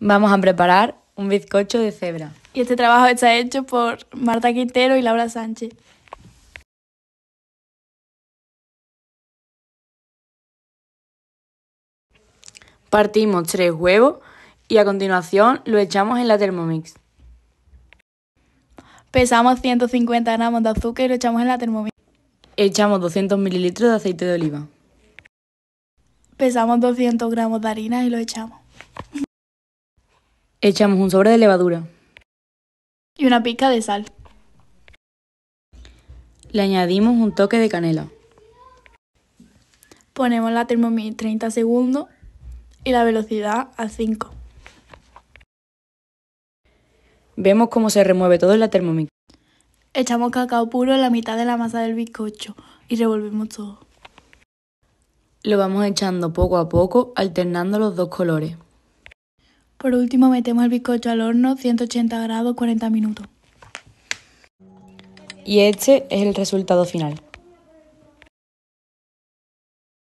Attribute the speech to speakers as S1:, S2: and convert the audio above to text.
S1: Vamos a preparar un bizcocho de cebra.
S2: Y este trabajo está hecho por Marta Quintero y Laura Sánchez.
S1: Partimos tres huevos y a continuación lo echamos en la Thermomix.
S2: Pesamos 150 gramos de azúcar y lo echamos en la Thermomix.
S1: Echamos 200 mililitros de aceite de oliva.
S2: Pesamos 200 gramos de harina y lo echamos.
S1: Echamos un sobre de levadura.
S2: Y una pica de sal.
S1: Le añadimos un toque de canela.
S2: Ponemos la Thermomix 30 segundos y la velocidad a 5.
S1: Vemos cómo se remueve todo en la Thermomix.
S2: Echamos cacao puro en la mitad de la masa del bizcocho y revolvemos todo.
S1: Lo vamos echando poco a poco, alternando los dos colores.
S2: Por último metemos el bizcocho al horno 180 grados 40 minutos.
S1: Y este es el resultado final.